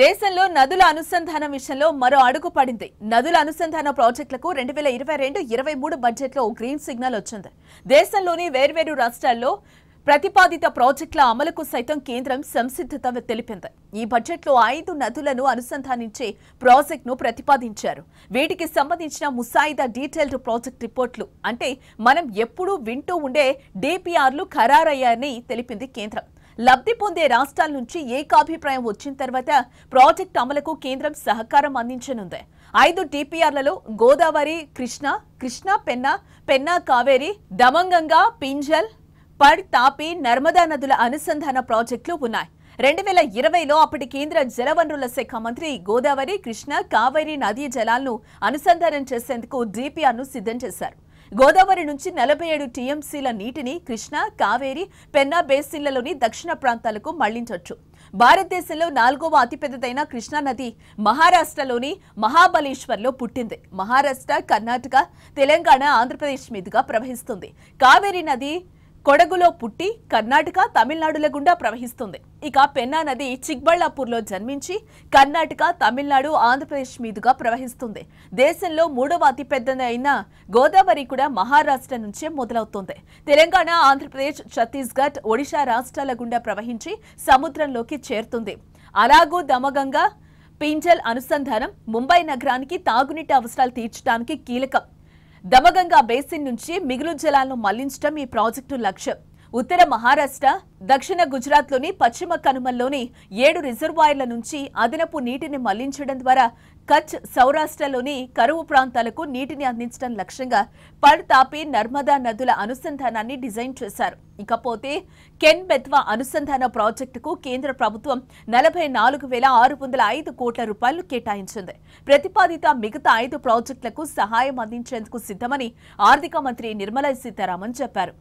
దేశంలో నదుల అనుసంధానం విషయంలో మరో అడుగు పడింది నదుల అనుసంధాన ప్రాజెక్టులకు రెండు వేల ఇరవై రెండు ఇరవై మూడు బడ్జెట్లో గ్రీన్ సిగ్నల్ వచ్చింది దేశంలోని వేర్వేరు రాష్ట్రాల్లో ప్రతిపాదిత ప్రాజెక్టుల అమలుకు సైతం కేంద్రం సంసిద్ధత తెలిపింది ఈ బడ్జెట్లో ఐదు నదులను అనుసంధానించే ప్రాజెక్టును ప్రతిపాదించారు వీటికి సంబంధించిన ముసాయిదా డీటెయిల్డ్ ప్రాజెక్ట్ రిపోర్ట్లు అంటే మనం ఎప్పుడూ వింటూ ఉండే డిపిఆర్లు ఖరారయ్యాయని తెలిపింది కేంద్రం లబ్ధి పొందే రాష్ట్రాల నుంచి ఏకాభిప్రాయం వచ్చిన తర్వాత ప్రాజెక్టు అమలుకు కేంద్రం సహకారం అందించనుంది ఐదు టీపీఆర్లలో గోదావరి కృష్ణ కృష్ణా పెన్నా పెన్నా కావేరి దమంగంగా పింజల్ పడ్ తాపి నర్మదా నదుల అనుసంధాన ప్రాజెక్టులు ఉన్నాయి రెండు వేల ఇరవైలో అప్పటి కేంద్ర జలవనరుల శాఖ మంత్రి గోదావరి కృష్ణ కావేరి నదీ జలాలను అనుసంధానం చేసేందుకు డిపిఆర్ను సిద్ధం చేశారు గోదావరి నుంచి నలభై ఏడు టీఎంసీల నీటిని కృష్ణా కావేరి పెన్నా బేసిన్లలోని దక్షిణ ప్రాంతాలకు మళ్లించవచ్చు భారతదేశంలో నాలుగవ అతిపెద్దదైన కృష్ణానది మహారాష్ట్రలోని మహాబలేశ్వర్లో పుట్టింది మహారాష్ట్ర కర్ణాటక తెలంగాణ ఆంధ్రప్రదేశ్ మీదుగా ప్రవహిస్తుంది కావేరి నది కొడగులో పుట్టి కర్ణాటక తమిళనాడుల గుండా ప్రవహిస్తుంది ఇక పెన్నా నది చిక్బళ్లాపూర్లో జన్మించి కర్ణాటక తమిళనాడు ఆంధ్రప్రదేశ్ మీదుగా ప్రవహిస్తుంది దేశంలో మూడవ అతిపెద్దదైన గోదావరి కూడా మహారాష్ట్ర నుంచే మొదలవుతుంది తెలంగాణ ఆంధ్రప్రదేశ్ ఛత్తీస్గఢ్ ఒడిశా రాష్ట్రాల గుండా ప్రవహించి సముద్రంలోకి చేరుతుంది అలాగూ దమగంగా పింజల్ అనుసంధానం ముంబై నగరానికి తాగునీటి అవసరాలు తీర్చడానికి కీలకం దమగంగా బేసిన్ నుంచి మిగులు జలాలను మళ్లించడం ఈ ప్రాజెక్టు లక్ష్యం ఉత్తర మహారాష్ట్ర దక్షిణ గుజరాత్లోని పశ్చిమ కనుమల్లోని ఏడు రిజర్వాయర్ల నుంచి అదనపు నీటిని మళ్లించడం ద్వారా కచ్ సౌరాష్ట్రలోని కరువు ప్రాంతాలకు నీటిని అందించడం లక్ష్యంగా పడ్ తాపి నర్మదా నదుల అనుసంధానాన్ని డిజైన్ చేశారు ఇకపోతే కెన్ బెత్వా అనుసంధాన ప్రాజెక్టుకు కేంద్ర ప్రభుత్వం నలభై నాలుగు వేల ఆరు వందల ఐదు కోట్ల రూపాయలు కేటాయించింది ప్రతిపాదిత మిగతా ఐదు ప్రాజెక్టులకు సహాయం అందించేందుకు సిద్ధమని ఆర్థిక మంత్రి నిర్మలా సీతారామన్ చెప్పారు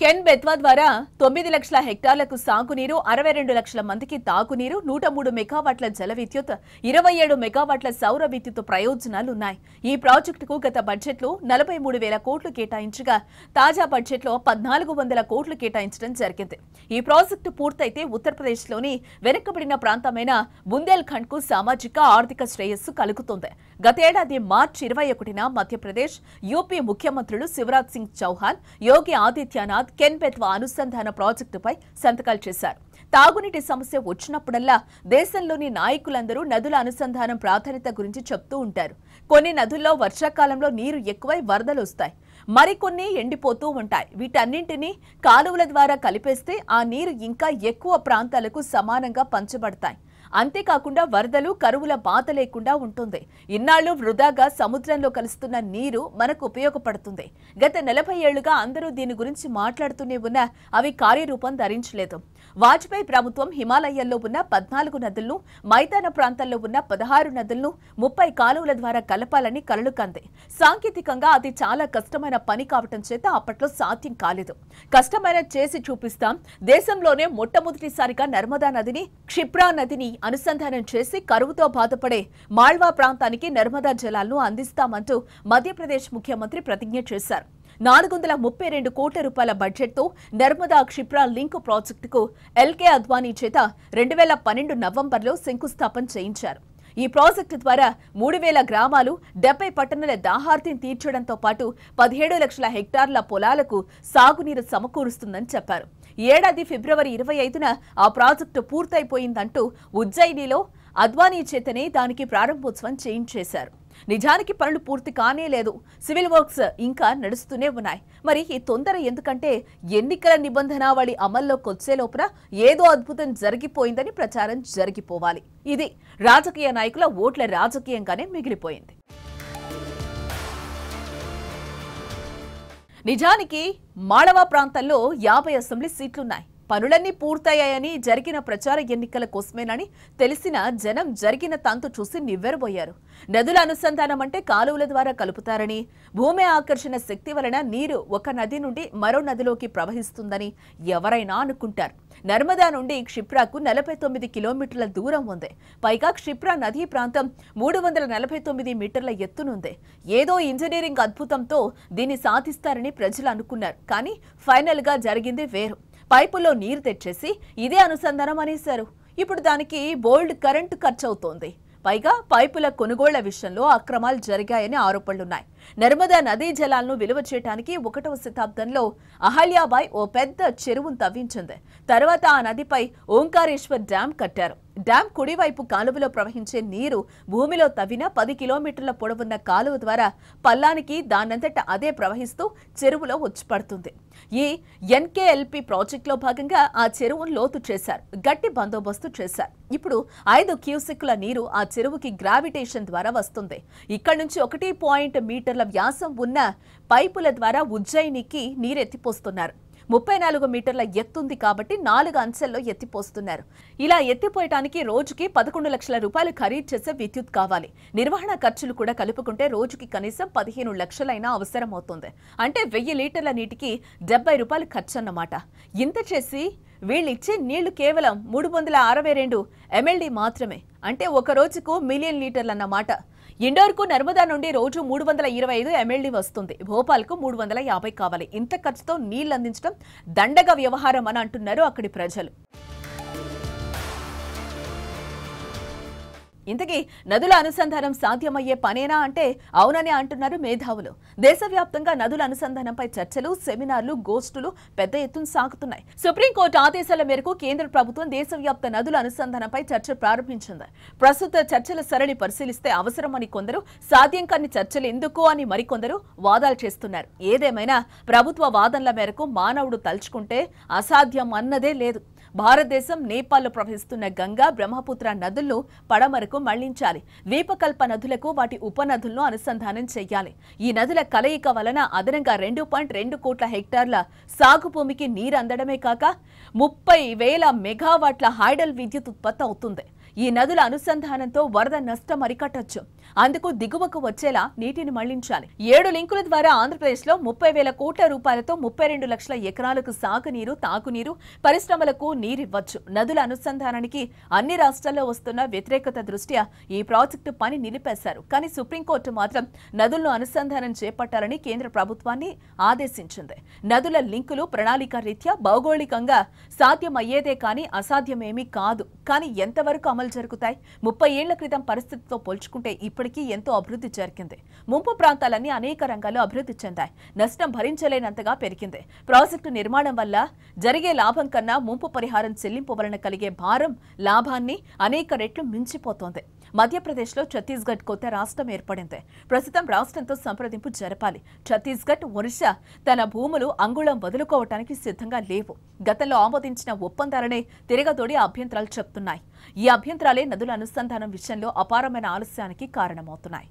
కెన్ బెత్వా ద్వారా తొమ్మిది లక్షల హెక్టార్లకు సాగునీరు అరవై రెండు లక్షల మందికి తాగునీరు నూట మూడు మెగావాట్ల జల విద్యుత్ ఇరవై ఏడు మెగావాట్ల సౌర విద్యుత్ ప్రయోజనాలు ఉన్నాయి ఈ ప్రాజెక్టుకు గత బడ్జెట్లో నలభై మూడు వేల కోట్లు కేటాయించగా తాజా బడ్జెట్లో పద్నాలుగు వందల కోట్లు కేటాయించడం జరిగింది ఈ ప్రాజెక్టు పూర్తయితే ఉత్తరప్రదేశ్లోని వెనుకబడిన ప్రాంతమైన బుందేల్ఖండ్కు సామాజిక ఆర్థిక శ్రేయస్సు కలుగుతుంది గతేడాది మార్చి ఇరవై ఒకటిన మధ్యప్రదేశ్ యూపీ ముఖ్యమంత్రులు శివరాజ్ సింగ్ చౌహాన్ యోగి ఆదిత్యనాథ్ కెన్ కెన్బెత్వ అనుసంధాన ప్రాజెక్టుపై సంతకాలు చేశారు తాగునీటి సమస్య వచ్చినప్పుడల్లా దేశంలోని నాయకులందరూ నదుల అనుసంధానం ప్రాధాన్యత గురించి చెప్తూ ఉంటారు కొన్ని నదుల్లో వర్షాకాలంలో నీరు ఎక్కువై వరదలు వస్తాయి మరికొన్ని ఎండిపోతూ ఉంటాయి వీటన్నింటినీ కాలువల ద్వారా కలిపేస్తే ఆ నీరు ఇంకా ఎక్కువ ప్రాంతాలకు సమానంగా పంచబడతాయి అంతేకాకుండా వరదలు కరువుల బాత లేకుండా ఉంటుంది ఇన్నాళ్లు వృధాగా సముద్రంలో కలుస్తున్న నీరు మనకు ఉపయోగపడుతుంది గత నలభై ఏళ్లుగా అందరూ దీని గురించి మాట్లాడుతూనే ఉన్నా అవి కార్యరూపం ధరించలేదు వాజ్పేయి ప్రభుత్వం హిమాలయాల్లో ఉన్న పద్నాలుగు నదులను మైదాన ప్రాంతాల్లో ఉన్న పదహారు నదులను ముప్పై కాలువల ద్వారా కలపాలని కలలు కంది సాంకేతికంగా అది చాలా కష్టమైన పని కావటం చేత అప్పట్లో సాధ్యం కాలేదు కష్టమైన చేసి చూపిస్తాం దేశంలోనే మొట్టమొదటిసారిగా నర్మదా నదిని క్షిప్రా నదిని అనుసంధానం చేసి కరువుతో బాధపడే మాళ్వా ప్రాంతానికి నర్మదా జలాలను అందిస్తామంటూ మధ్యప్రదేశ్ ముఖ్యమంత్రి ప్రతిజ్ఞ చేశారు నాలుగు వందల ముప్పై రెండు కోట్ల రూపాయల బడ్జెట్తో నర్మదా క్షిప్రా లింక్ ప్రాజెక్టుకు ఎల్కే అద్వానీ చేత రెండు వేల పన్నెండు నవంబర్లో శంకుస్థాపన చేయించారు ఈ ప్రాజెక్టు ద్వారా మూడు వేల గ్రామాలు డెబ్బై పట్టణాల దాహార్తిని తీర్చడంతో పాటు పదిహేడు లక్షల హెక్టార్ల పొలాలకు సాగునీరు సమకూరుస్తుందని చెప్పారు ఏడాది ఫిబ్రవరి ఇరవై ఐదున ఆ ప్రాజెక్టు పూర్తయిపోయిందంటూ ఉజ్జయినిలో అద్వానీ చేతనే దానికి ప్రారంభోత్సవం చేయించేశారు నిజానికి పనులు పూర్తి కానే లేదు సివిల్ వర్క్స్ ఇంకా నడుస్తూనే ఉన్నాయి మరి ఈ తొందర ఎందుకంటే ఎన్నికల నిబంధనావళి అమల్లోకి వచ్చే లోపల ఏదో అద్భుతం జరిగిపోయిందని ప్రచారం జరిగిపోవాలి ఇది రాజకీయ నాయకుల ఓట్ల రాజకీయంగానే మిగిలిపోయింది నిజానికి మాళవ ప్రాంతంలో యాభై అసెంబ్లీ సీట్లున్నాయి పనులన్నీ పూర్తయ్యాయని జరిగిన ప్రచార ఎన్నికల కోసమేనని తెలిసిన జనం జరిగిన తంతు చూసి నివ్వెరబోయారు నదుల అనుసంధానం అంటే కాలువల ద్వారా కలుపుతారని భూమి ఆకర్షణ శక్తి వలన నీరు ఒక నది నుండి మరో నదిలోకి ప్రవహిస్తుందని ఎవరైనా అనుకుంటారు నర్మదా నుండి క్షిప్రాకు నలభై తొమ్మిది కిలోమీటర్ల దూరం ఉంది పైగా క్షిప్రా నదీ ప్రాంతం మూడు వందల నలభై తొమ్మిది మీటర్ల ఎత్తునుంది ఏదో ఇంజనీరింగ్ అద్భుతంతో దీన్ని సాధిస్తారని ప్రజలు అనుకున్నారు కానీ ఫైనల్గా జరిగింది వేరు పైపులో నీరు తెచ్చేసి ఇదే అనుసంధానం అనేశారు ఇప్పుడు దానికి బోల్డ్ కరెంటు ఖర్చవుతోంది పైగా పైపుల కొనుగోళ్ల విషయంలో అక్రమాలు జరిగాయని ఆరోపణలున్నాయి నర్మదా నదీ జలాలను విలువ చేయడానికి ఒకటవ శతాబ్దంలో అహల్యాబాయ్ ఓ పెద్ద చెరువును తవ్వించింది తర్వాత ఆ నదిపై ఓంకారేశ్వర్ డ్యాం కట్టారు డ్యాం కుడివైపు కాలువలో ప్రవహించే నీరు భూమిలో తవ్విన పది కిలోమీటర్ల పొడవున్న కాలువ ద్వారా పల్లానికి దానంతట అదే ప్రవహిస్తూ చెరువులో పడుతుంది ఈ ఎన్కేఎల్పి ప్రాజెక్టులో భాగంగా ఆ చెరువును లోతు చేశారు గట్టి బందోబస్తు చేశారు ఇప్పుడు ఐదు క్యూసెక్ల నీరు ఆ చెరువుకి గ్రావిటేషన్ ద్వారా వస్తుంది ఇక్కడ నుంచి ఒకటి పాయింట్ మీటర్ మీటర్ల వ్యాసం ఉన్న పైపుల ద్వారా ఉజ్జయినికి నీరెత్తిపోస్తున్నారు ముప్పై నాలుగు మీటర్ల ఎత్తుంది కాబట్టి నాలుగు అంచెల్లో ఎత్తిపోస్తున్నారు ఇలా ఎత్తిపోయటానికి రోజుకి పదకొండు లక్షల రూపాయలు ఖరీదు చేసే విద్యుత్ కావాలి నిర్వహణ ఖర్చులు కూడా కలుపుకుంటే రోజుకి కనీసం పదిహేను లక్షలైనా అవసరం అవుతుంది అంటే వెయ్యి లీటర్ల నీటికి డెబ్బై రూపాయలు ఖర్చు అన్నమాట ఇంత చేసి వీళ్ళిచ్చే నీళ్లు కేవలం మూడు వందల అరవై రెండు ఎమ్మెల్డీ మాత్రమే అంటే ఒక రోజుకు మిలియన్ లీటర్లన్నమాట ఇండోర్కు నర్మదా నుండి రోజు మూడు వందల ఇరవై ఐదు ఎమ్మెల్యే వస్తుంది భోపాల్కు మూడు వందల యాభై కావాలి ఇంత ఖర్చుతో నీళ్లు అందించడం దండగ వ్యవహారం అని అంటున్నారు అక్కడి ప్రజలు ఇంతకీ నదుల అనుసంధానం సాధ్యమయ్యే పనేనా అంటే అవునని అంటున్నారు మేధావులు దేశవ్యాప్తంగా నదుల అనుసంధానంపై చర్చలు సెమినార్లు గోష్ఠులు పెద్ద ఎత్తున సాగుతున్నాయి సుప్రీంకోర్టు ఆదేశాల మేరకు కేంద్ర ప్రభుత్వం దేశవ్యాప్త నదుల అనుసంధానంపై చర్చ ప్రారంభించింది ప్రస్తుత చర్చల సరళి పరిశీలిస్తే అవసరమని కొందరు సాధ్యం కాని చర్చలు ఎందుకు అని మరికొందరు వాదాలు చేస్తున్నారు ఏదేమైనా ప్రభుత్వ వాదనల మేరకు మానవుడు తలుచుకుంటే అసాధ్యం అన్నదే లేదు భారతదేశం నేపాల్లో ప్రవహిస్తున్న గంగా బ్రహ్మపుత్ర నదులు పడమరకు మళ్లించాలి ద్వీపకల్ప నదులకు వాటి ఉపనదులను అనుసంధానం చేయాలి ఈ నదుల కలయిక వలన అదనంగా రెండు పాయింట్ రెండు కోట్ల హెక్టార్ల సాగు భూమికి నీరు అందడమే కాక ముప్పై వేల మెగావాట్ల హైడల్ విద్యుత్ ఉత్పత్తి అవుతుంది ఈ నదుల అనుసంధానంతో వరద నష్టం అరికట్టొచ్చు అందుకు దిగువకు వచ్చేలా నీటిని మళ్లించాలి ఏడు లింకుల ద్వారా ఆంధ్రప్రదేశ్లో ముప్పై వేల కోట్ల రూపాయలతో ముప్పై రెండు లక్షల ఎకరాలకు సాగునీరు తాగునీరు పరిశ్రమలకు నీరివ్వచ్చు నదుల అనుసంధానానికి అన్ని రాష్ట్రాల్లో వస్తున్న వ్యతిరేకత దృష్ట్యా ఈ ప్రాజెక్టు పని నిలిపేశారు కానీ సుప్రీంకోర్టు మాత్రం నదులను అనుసంధానం చేపట్టాలని కేంద్ర ప్రభుత్వాన్ని ఆదేశించింది నదుల లింకులు ప్రణాళిక రీత్యా భౌగోళికంగా సాధ్యమయ్యేదే కానీ అసాధ్యమేమీ కాదు కానీ ఎంతవరకు అమలు ఘటనలు జరుగుతాయి ముప్పై ఏళ్ల క్రితం పరిస్థితితో పోల్చుకుంటే ఇప్పటికీ ఎంతో అభివృద్ధి జరిగింది ముంపు ప్రాంతాలన్నీ అనేక రంగాలు అభివృద్ధి చెందాయి నష్టం భరించలేనంతగా పెరిగింది ప్రాజెక్టు నిర్మాణం వల్ల జరిగే లాభం కన్నా ముంపు పరిహారం చెల్లింపు వలన కలిగే భారం లాభాన్ని అనేక రెట్లు మించిపోతోంది మధ్యప్రదేశ్లో ఛత్తీస్గఢ్ కొత్త రాష్ట్రం ఏర్పడింది ప్రస్తుతం రాష్ట్రంతో సంప్రదింపు జరపాలి ఛత్తీస్గఢ్ ఒరిషా తన భూములు అంగుళం వదులుకోవటానికి సిద్ధంగా లేవు గతంలో ఆమోదించిన ఒప్పందాలనే తిరగదోడి అభ్యంతరాలు చెప్తున్నాయి ఈ అభ్యంతరాలే నదుల అనుసంధానం విషయంలో అపారమైన ఆలస్యానికి కారణమవుతున్నాయి